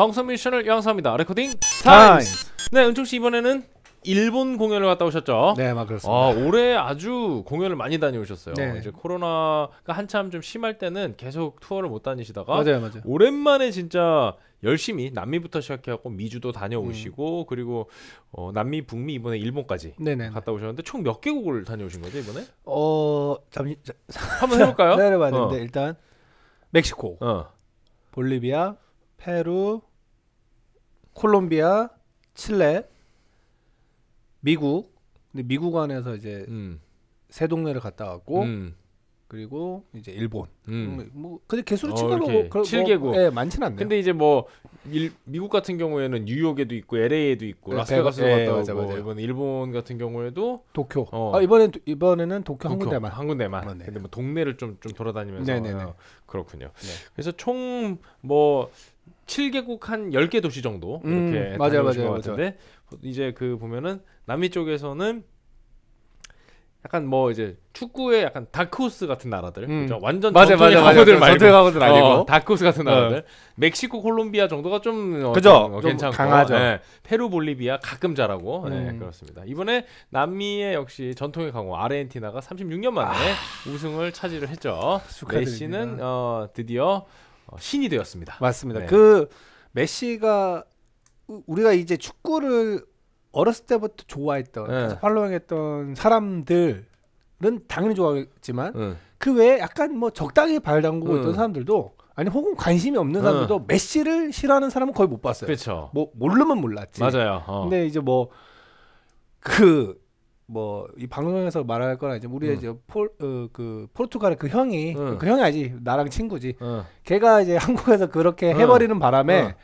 방송 미션을 양사합니다. 레코딩 타임 네, 은총 씨 이번에는 일본 공연을 갔다 오셨죠? 네, 막 그렇습니다. 아, 올해 아주 공연을 많이 다녀오셨어요. 네. 이제 코로나가 한참 좀 심할 때는 계속 투어를 못 다니시다가 맞아요, 맞아요. 오랜만에 진짜 열심히 남미부터 시작해갖고 미주도 다녀오시고 음. 그리고 어, 남미, 북미 이번에 일본까지 네네 네, 네. 갔다 오셨는데 총 몇 개국을 다녀오신 거죠 이번에? 어, 잠시 자, 한번 해볼까요? 네, 네, 는데 어. 일단 멕시코, 어. 볼리비아, 페루, 콜롬비아, 칠레, 미국. 근데 미국 안에서 이제 음. 세 동네를 갔다 왔고 음. 그리고 이제 일본. 음. 뭐, 뭐 근데 개수로 치고라 어, 7개국. 뭐, 예, 많진 않네요. 근데 이제 뭐 일, 미국 같은 경우에는 뉴욕에도 있고 LA에도 있고 네, 라스베가스도 예, 갔다 맞아, 이번 일본 같은 경우에도 도쿄. 어. 아, 이번엔 이번에는 도쿄, 도쿄 한 군데만. 한 군데만. 어, 네. 근데 뭐 동네를 좀 좀 돌아다니면서 네네네. 네, 어, 그렇군요. 네. 그래서 총뭐 7개국 한 10개 도시 정도 음, 이렇게 음, 맞아요, 맞아요, 것 같은데 맞아요. 이제 그 보면은 남미 쪽에서는 약간 뭐 이제 축구의 약간 다크호스 같은 나라들 음. 그죠? 완전 맞아, 전통의 맞아, 가구들 맞아, 말고 가구들 아니고 어, 다크호스 같은 어. 나라들 어. 멕시코 콜롬비아 정도가 좀 어, 그죠 어, 좀 괜찮고 강하죠 네. 페루 볼리비아 가끔 잘하고 네, 음. 네, 그렇습니다 이번에 남미의 역시 전통의 강호 아르헨티나가 36년 만에 아. 우승을 차지를 했죠 축하드립니다. 메시는 어, 드디어 어, 신이 되었습니다. 맞습니다. 네. 그 메시가 우리가 이제 축구를 어렸을 때부터 좋아했던 네. 팔로잉했던 사람들은 당연히 좋아했지만 응. 네. 그 외에 약간 뭐 적당히 발담고 응. 있던 네. 사람들도 아니 혹은 관심이 없는 사람들도 응. 네. 메시를 싫어하는 사람은 거의 못 봤어요. 그렇죠. 뭐 모르면 몰랐지. 맞아요. 어. 근데 이제 뭐그 뭐이 방송에서 말할 거나 이제 우리 의 응. 이제 포그 어, 그 포르투갈의 그 형이 응. 그 형이 아니지 나랑 친구지 응. 걔가 이제 한국에서 그렇게 해버리는 바람에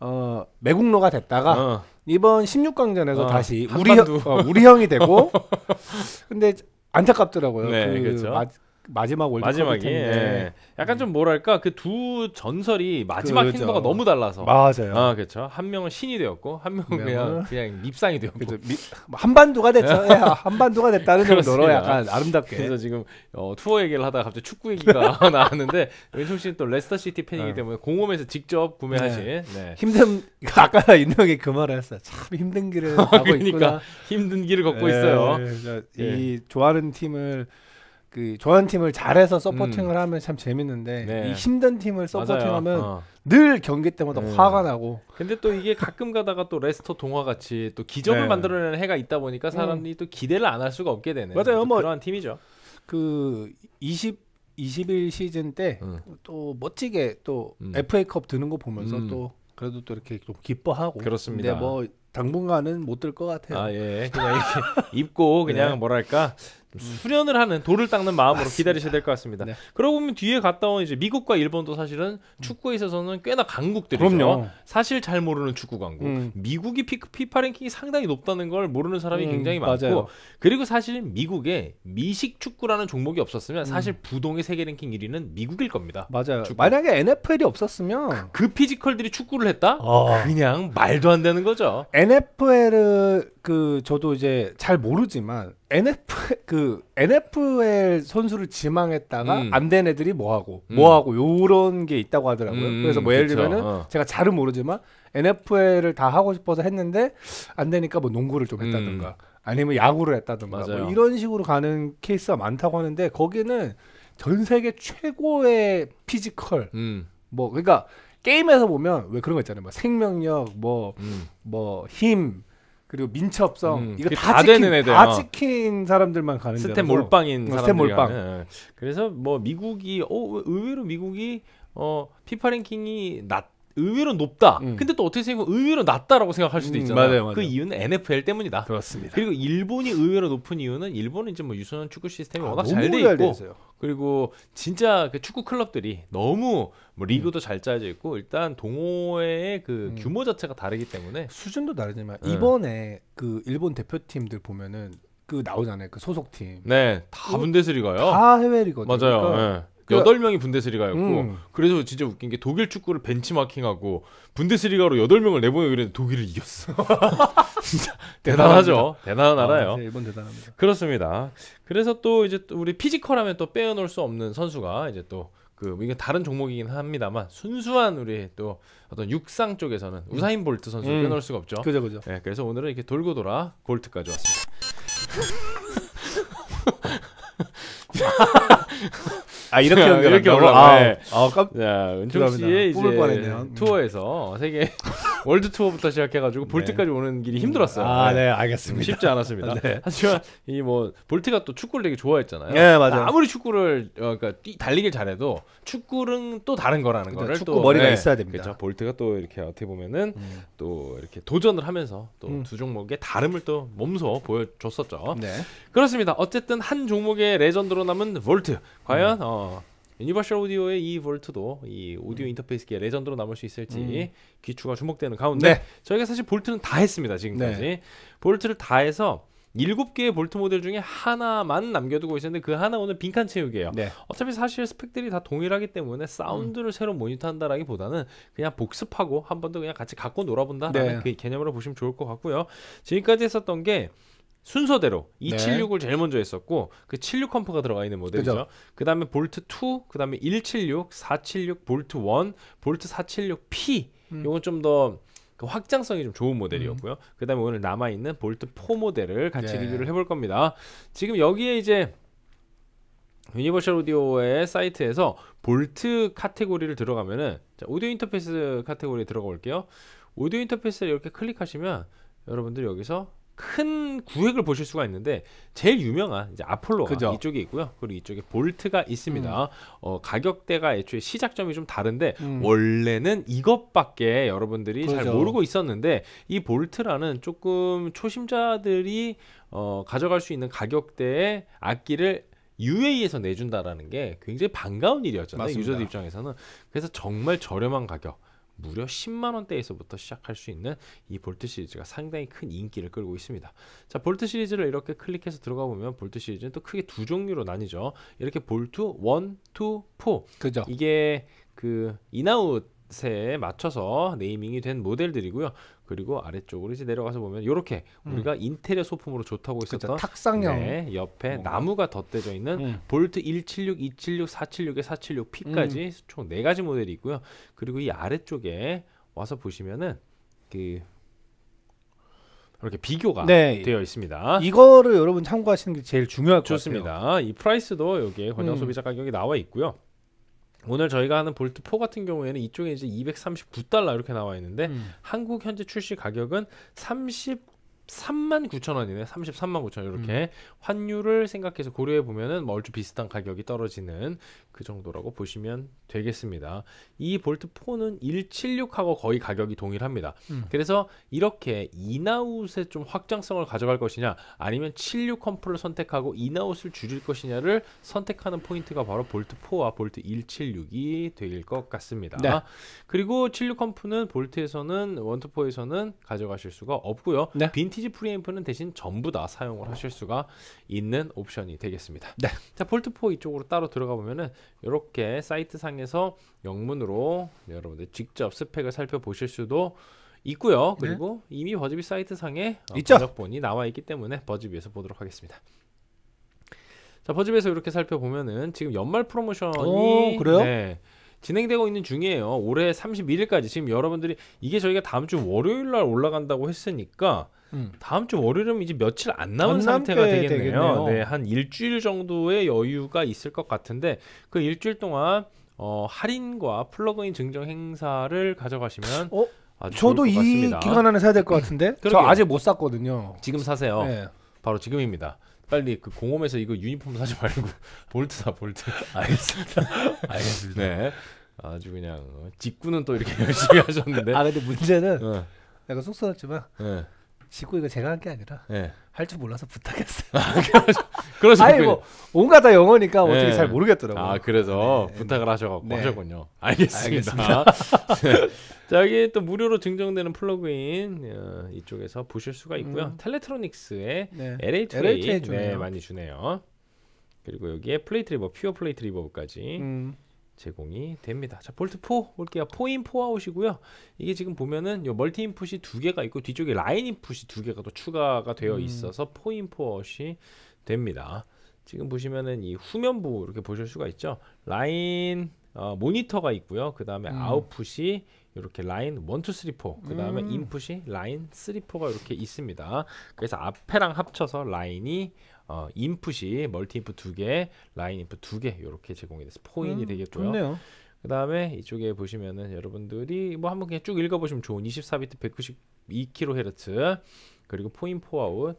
어 매국노가 됐다가 이번 16강전에서 어, 다시 우리 형, 어, 우리 형이 되고 근데 안타깝더라고요 네, 그 그렇죠. 마, 마지막 월드컵 마지막 예. 약간 좀 뭐랄까 그 두 전설이 마지막 그죠. 행보가 너무 달라서 맞아요. 아 그렇죠. 한 명은 신이 되었고 한 명은 그냥 그냥 입상이 되었고 그죠. 미, 한반도가 됐죠. 예, 예 한반도가 됐다는 정도로 약간 아름답게. 그래서 지금 어, 투어 얘기를 하다가 갑자기 축구 얘기가 나왔는데 왼손 씨는 또 레스터 시티 팬이기 어. 때문에 공홈에서 직접 구매하신 네. 네. 힘든 아까 인형이 그 말을 했어요. 참 힘든 길을 아, 가고 그러니까 있구나. 힘든 길을 걷고 네, 있어요. 이 좋아하는 팀을 그 좋아하는 팀을 잘해서 음. 서포팅을 음. 하면 참 재밌는데 네. 이 힘든 팀을 서포팅하면 어. 늘 경기 때마다 네. 화가 나고. 근데 또 이게 가끔 가다가 또 레스터 동화 같이 또 기적을 네. 만들어내는 해가 있다 보니까 사람들이 음. 또 기대를 안 할 수가 없게 되는. 맞아요. 뭐 그런 팀이죠. 그 20. 21 시즌 때또 음. 멋지게 또 음. FA컵 드는 거 보면서 음. 또 그래도 또 이렇게 좀 기뻐하고 그렇습니다. 근데 뭐 당분간은 못 들 것 같아요. 아 예, 그냥 이렇게 입고 그냥 네. 뭐랄까 수련을 하는 돌을 닦는 마음으로 맞습니다. 기다리셔야 될 것 같습니다. 네. 그러고 보면 뒤에 갔다 온 이제 미국과 일본도 사실은 음. 축구에 있어서는 꽤나 강국들이죠. 그럼요. 사실 잘 모르는 축구 강국. 음. 미국이 피, 파 랭킹이 상당히 높다는 걸 모르는 사람이 음, 굉장히 많고 맞아요. 그리고 사실 미국에 미식 축구라는 종목이 없었으면 음. 사실 부동의 세계 랭킹 1위는 미국일 겁니다. 맞아요. 축구. 만약에 NFL이 없었으면 그, 그 피지컬들이 축구를 했다? 어. 그냥 말도 안 되는 거죠. NFL을 그 저도 이제 잘 모르지만 NF 그 NFL 선수를 지망했다가 음. 안된 애들이 뭐하고 음. 뭐하고 요런 게 있다고 하더라고요. 음, 그래서 뭐 음, 예를 들면은 어. 제가 잘은 모르지만 NFL을 다 하고 싶어서 했는데 안 되니까 뭐 농구를 좀 했다든가 음. 아니면 야구를 했다든가 뭐 이런 식으로 가는 케이스가 많다고 하는데 거기는 전 세계 최고의 피지컬 음. 뭐 그러니까 게임에서 보면 왜 그런 거 있잖아요. 뭐 생명력 뭐뭐힘 그리고 민첩성 음, 이거 다, 다 찍힌, 되는 애들 다 찍힌 어. 사람들만 가는 스텝 몰빵인 어, 스텝 몰빵. 가는. 예, 예. 그래서 뭐 미국이 어 의외로 미국이 어 피파 랭킹이 낮 의외로 높다. 음. 근데 또 어떻게 생각하면 의외로 낮다라고 생각할 수도 음, 있잖아요. 음, 맞아요, 맞아요. 그 이유는 NFL 때문이다. 그렇습니다. 그리고 일본이 의외로 높은 이유는 일본은 이제 뭐 유소년 축구 시스템이 아, 워낙 잘 돼 있고 있어요. 그리고 진짜 그 축구 클럽들이 너무 뭐 리그도 음. 잘 짜져 있고 일단 동호회의 그 음. 규모 자체가 다르기 때문에 수준도 다르지만 네. 이번에 그 일본 대표팀들 보면은 그 나오잖아요. 그 소속팀. 네, 다 어? 분데스리가요. 다 해외리거든요. 맞아요. 그러니까 네. 그 여덟 명이 분데스리가였고 음. 그래서 진짜 웃긴 게 독일 축구를 벤치마킹하고 분데스리가로 여덟 명을 내보내고 이랬는데 독일을 이겼어. 진짜 대단하죠. 대단한 나라예요. 아, 일본 대단합니다. 그렇습니다. 그래서 또 이제 또 우리 피지컬하면 또 빼어놓을 수 없는 선수가 이제 또그 뭐 이게 다른 종목이긴 합니다만 순수한 우리 또 어떤 육상 쪽에서는 음. 우사인 볼트 선수를 음. 빼놓을 수가 없죠. 그죠 그죠. 네, 그래서 오늘은 이렇게 돌고 돌아 볼트까지 왔습니다. 아 이렇게 연결 이렇게 올라가. 아, 네. 아 깜. 자 은총 씨의 아, 이제 뻔했네요. 음. 투어에서 세계 월드 투어부터 시작해가지고 네. 볼트까지 오는 길이 음. 힘들었어요. 아, 네. 네, 알겠습니다. 쉽지 않았습니다. 네. 하지만 이 뭐 볼트가 또 축구를 되게 좋아했잖아요. 네, 맞아요. 아무리 축구를 어, 그러니까 뛰, 달리길 잘해도 축구는 또 다른 거라는 거를 축구 또, 머리가 네. 있어야 됩니다. 그렇 볼트가 또 이렇게 어떻게 보면은 음. 또 이렇게 도전을 하면서 또두 음. 종목의 다름을 또 몸소 보여줬었죠. 네. 그렇습니다. 어쨌든 한 종목의 레전드로 남은 볼트 과연 음. 어. 유니버셜 오디오의 이 볼트도 이 오디오 음. 인터페이스계 레전드로 남을 수 있을지 음. 귀추가 주목되는 가운데 네. 저희가 사실 볼트는 다 했습니다 지금까지 네. 볼트를 다 해서 일곱 개의 볼트 모델 중에 하나만 남겨두고 있었는데 그 하나 오늘 빈칸 채우기예요. 네. 어차피 사실 스펙들이 다 동일하기 때문에 사운드를 음. 새로 모니터한다라기보다는 그냥 복습하고 한 번 더 그냥 같이 갖고 놀아본다라는 네. 그 개념으로 보시면 좋을 것 같고요. 지금까지 했었던 게 순서대로 276을 제일 먼저 했었고 그 76 컴프가 들어가 있는 모델이죠. 그 다음에 볼트 2, 그 다음에 176, 476, 볼트 1, 볼트 476P 이 음. 요건 좀더 그 확장성이 좀 좋은 모델이었고요. 음. 그다음에 오늘 남아 있는 볼트 4 모델을 같이 네. 리뷰를 해볼 겁니다. 지금 여기에 이제 유니버셜 오디오의 사이트에서 볼트 카테고리를 들어가면은 자, 오디오 인터페이스 카테고리 들어가 볼게요. 오디오 인터페이스를 이렇게 클릭하시면 여러분들 여기서 큰 구획을 보실 수가 있는데 제일 유명한 이제 아폴로가 그죠. 이쪽에 있고요. 그리고 이쪽에 볼트가 있습니다. 음. 어, 가격대가 애초에 시작점이 좀 다른데 음. 원래는 이것밖에 여러분들이 그죠. 잘 모르고 있었는데 이 볼트라는 조금 초심자들이 어, 가져갈 수 있는 가격대의 악기를 UA에서 내준다라는 게 굉장히 반가운 일이었잖아요 맞습니다. 유저들 입장에서는 그래서 정말 저렴한 가격 무려 10만 원대에서부터 시작할 수 있는 이 볼트 시리즈가 상당히 큰 인기를 끌고 있습니다. 자, 볼트 시리즈를 이렇게 클릭해서 들어가 보면 볼트 시리즈는 또 크게 두 종류로 나뉘죠. 이렇게 볼트 1, 2, 4. 그죠. 이게 그 인아웃 에 맞춰서 네이밍이 된 모델들이고요. 그리고 아래쪽으로 이제 내려가서 보면 이렇게 음. 우리가 인테리어 소품으로 좋다고 했었던 그쵸, 탁상형 네, 옆에 뭔가. 나무가 덧대져 있는 음. 볼트 176, 276, 4 7 6 476P까지 음. 총네 가지 모델이 있고요. 그리고 이 아래쪽에 와서 보시면은 그 이렇게 비교가 네. 되어 있습니다. 이거를 여러분 참고하시는 게 제일 중요할 것 좋습니다. 같아요. 좋습니다. 이 프라이스도 여기에 권장 소비자 음. 가격이 나와 있고요. 오늘 저희가 하는 볼트 4 같은 경우에는 이쪽에 이제 239달러 이렇게 나와 있는데 음. 한국 현재 출시 가격은 30 33만 9천 원이네. 33만 9천 이렇게 음. 환율을 생각해서 고려해 보면은 멀주 뭐 비슷한 가격이 떨어지는 그 정도라고 보시면 되겠습니다. 이 볼트 4는 176하고 거의 가격이 동일합니다. 음. 그래서 이렇게 인아웃의 좀 확장성을 가져갈 것이냐 아니면 76 컴프를 선택하고 인아웃을 줄일 것이냐를 선택하는 포인트가 바로 볼트 4와 볼트 176이 될 것 같습니다. 네. 그리고 76 컴프는 볼트에서는 원투포에서는 가져가실 수가 없고요. 네. 빈티 NTG 프리앰프는 대신 전부 다 사용을 하실 수가 있는 옵션이 되겠습니다. 네. 자 볼트4 이쪽으로 따로 들어가 보면은 이렇게 사이트 상에서 영문으로 여러분들 직접 스펙을 살펴보실 수도 있고요. 네. 그리고 네. 이미 버즈비 사이트 상에 어, 번역본이 나와 있기 때문에 버즈비에서 보도록 하겠습니다. 자 버즈비에서 이렇게 살펴보면은 지금 연말 프로모션이 오, 그래요? 네, 진행되고 있는 중이에요. 올해 31일까지 지금 여러분들이 이게 저희가 다음 주 월요일 날 올라간다고 했으니까 음. 다음 주 월요일은 이제 며칠 안 남은 안 상태가 되겠네요. 되겠네요. 네, 한 일주일 정도의 여유가 있을 것 같은데 그 일주일 동안 어, 할인과 플러그인 증정 행사를 가져가시면 어? 저도 이 같습니다. 기간 안에 사야 될 것 같은데 저 아직 못 샀거든요. 지금 사세요. 네. 바로 지금입니다. 빨리 그 공홈에서 이거 유니폼 사지 말고 볼트 사 볼트. 알겠습니다. 알겠습니다. 네. 아주 그냥 직구는 또 이렇게 열심히 하셨는데. 아 근데 문제는 네. 내가 속상했지만 네. 지고 이거 제가 한 게 아니라 네. 예. 할줄 몰라서 부탁했어요. 아, 그러시 아니 뭐 온갖 다 영어니까 네. 어떻게 예. 잘 모르겠더라고요. 아 그래서 네. 네. 부탁을 하셔갖고 네. 하셨군요. 알겠습니다. 알겠습니다. 네. 자 여기 또 무료로 증정되는 플러그인 어, 이쪽에서 보실 수가 있고요. 음. 텔레트로닉스의 LA 트레이 l 많이 주네요. 그리고 여기에 플레이트 리버, 퓨어 플레이트 리버까지 음. 제공이 됩니다. 자, 볼트 4 볼게요. 포인포아웃이고요 이게 지금 보면은 요 멀티 인풋이 두 개가 있고 뒤쪽에 라인 인풋이 두 개가 또 추가가 되어 음. 있어서 포인포아웃이 됩니다. 지금 보시면은 이 후면부 이렇게 보실 수가 있죠. 라인 어, 모니터가 있고요. 그다음에 음. 아웃풋이 이렇게 라인 1, 2, 3, 4. 그 다음에 음. 인풋이 라인 3, 4가 이렇게 있습니다. 그래서 앞에랑 합쳐서 라인이 어, 인풋이 멀티 인풋 두 개, 라인 인풋 두 개 이렇게 제공이 돼서 포인이 음, 되겠고요. 좋네요. 그다음에 이쪽에 보시면은 여러분들이 뭐 한번 그냥 쭉 읽어보시면 좋은 24비트 192kHz 그리고 포인 포아웃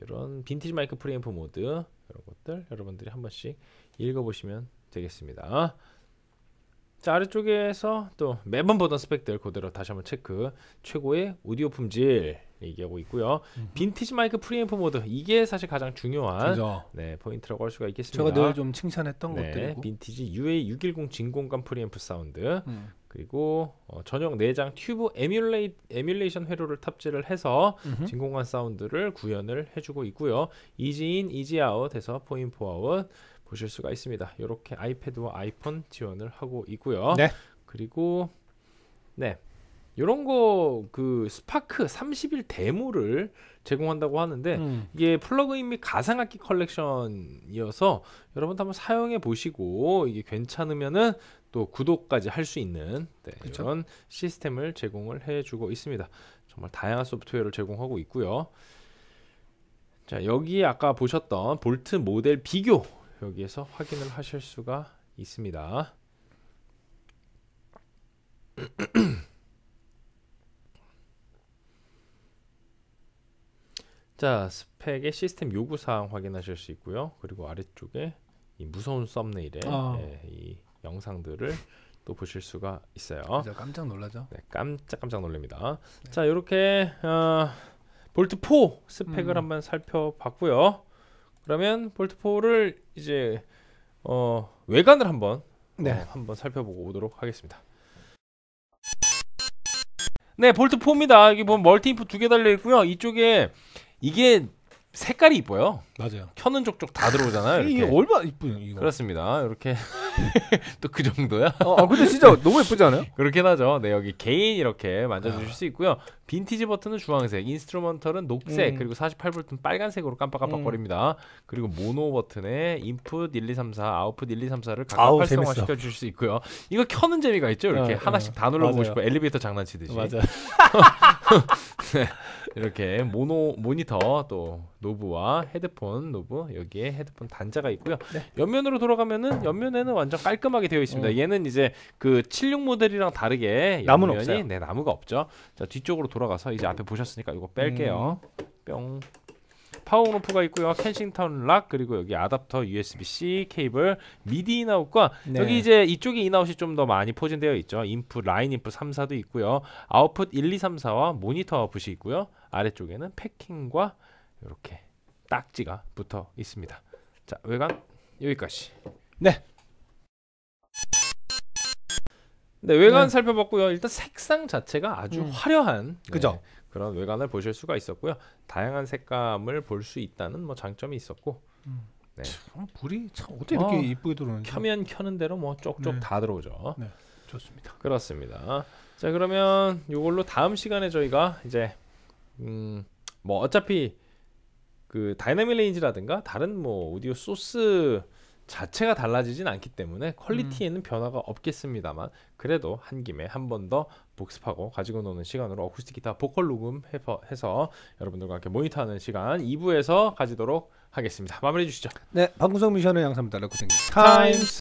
이런 빈티지 마이크 프리앰프 모드 이런 것들 여러분들이 한 번씩 읽어보시면 되겠습니다. 자 아래쪽에서 또 매번 보던 스펙들 그대로 다시 한번 체크 최고의 오디오 품질 얘기하고 있고요 음. 빈티지 마이크 프리앰프 모드 이게 사실 가장 중요한 네 포인트라고 할 수가 있겠습니다 제가 늘 좀 칭찬했던 네, 것들 빈티지 UA610 진공관 프리앰프 사운드 음. 그리고 어, 전용 내장 튜브 에뮬레이, 에뮬레이션 회로를 탑재를 해서 음흠. 진공관 사운드를 구현을 해주고 있고요 이지인 이지아웃 에서 포인 포아웃 보실 수가 있습니다. 이렇게 아이패드와 아이폰 지원을 하고 있고요. 네. 그리고 네. 이런 거 그 스파크 30일 데모를 제공한다고 하는데 음. 이게 플러그인 및 가상악기 컬렉션이어서 여러분도 한번 사용해 보시고 이게 괜찮으면은 또 구독까지 할 수 있는 네, 이런 시스템을 제공을 해주고 있습니다. 정말 다양한 소프트웨어를 제공하고 있고요. 자여기 아까 보셨던 볼트 모델 비교 여기에서 확인을 하실 수가 있습니다. 자, 스펙의 시스템 요구 사항 확인하실 수 있고요. 그리고 아래쪽에 이 무서운 썸네일에 아. 예, 이 영상들을 또 보실 수가 있어요. 진짜 깜짝 놀라죠? 네, 깜짝 깜짝 놀랍니다. 네. 자, 이렇게 어, 볼트 4 스펙을 음. 한번 살펴봤고요. 그러면 볼트4를 이제 어, 외관을 한번 어, 네. 어, 한번 살펴보고 오도록 하겠습니다. 네, 볼트 4입니다. 여기 보면 뭐 멀티 인풋 두개 달려 있고요. 이쪽에 이게 색깔이 이뻐요. 맞아요. 켜는 족족 다 들어오잖아요. 이게 얼마나 이쁘요 이거. 그렇습니다. 이렇게 또그 정도야? 어, 아, 근데 진짜 네. 너무 예쁘지 않아요? 그렇긴 하죠. 네, 여기 개인 이렇게 만져주실 아. 수 있고요. 빈티지 버튼은 주황색, 인스트루먼털은 녹색, 음. 그리고 48V는 빨간색으로 깜빡깜빡거립니다. 음. 그리고 모노 버튼에 인풋 1, 2, 3, 4, 아웃풋 1, 2, 3, 4를 각각 활성화 시켜주실 수 있고요. 이거 켜는 재미가 있죠? 이렇게 어, 하나씩 어. 다 눌러보고 싶어. 엘리베이터 장난치듯이. 맞아. 네. 이렇게 모노 모니터 또 노브와 헤드폰 노브 여기에 헤드폰 단자가 있고요. 네. 옆면으로 돌아가면은 옆면에는 완전 깔끔하게 되어 있습니다. 음. 얘는 이제 그 76 모델이랑 다르게 나무는 없어요. 네 나무가 없죠. 자 뒤쪽으로 돌아가서 이제 앞에 보셨으니까 이거 뺄게요. 음. 뿅. 파워온오프가 있고요. 켄싱턴 락 그리고 여기 아답터 USB-C 케이블 미디 인아웃과 네. 여기 이제 이쪽에 인아웃이 좀 더 많이 포진되어 있죠. 인풋 라인 인풋 3, 4도 있고요. 아웃풋 1, 2, 3, 4와 모니터 아웃풋이 있고요. 아래쪽에는 패킹과 이렇게 딱지가 붙어 있습니다. 자, 외관 여기까지. 네. 네, 외관 네. 살펴봤고요. 일단 색상 자체가 아주 음. 화려한 그죠? 네. 그런 외관을 보실 수가 있었고요. 다양한 색감을 볼 수 있다는 뭐 장점이 있었고. 음. 네. 참 어, 불이 참 어떻게 이렇게 아, 이쁘게 들어오는지. 켜면 켜는 대로 뭐 쪽쪽 네. 다 들어오죠. 네. 좋습니다. 그렇습니다. 자, 그러면 이걸로 다음 시간에 저희가 이제 음, 뭐 어차피 그 다이나믹 레인지라든가 다른 뭐 오디오 소스 자체가 달라지진 않기 때문에 퀄리티에는 음. 변화가 없겠습니다만 그래도 한 김에 한 번 더 복습하고 가지고 노는 시간으로 어쿠스틱 기타 보컬 녹음해서 여러분들과 함께 모니터하는 시간 2부에서 가지도록 하겠습니다. 마무리해 주시죠. 네, 방송 미션을 양삼니다 레코딩 타임스.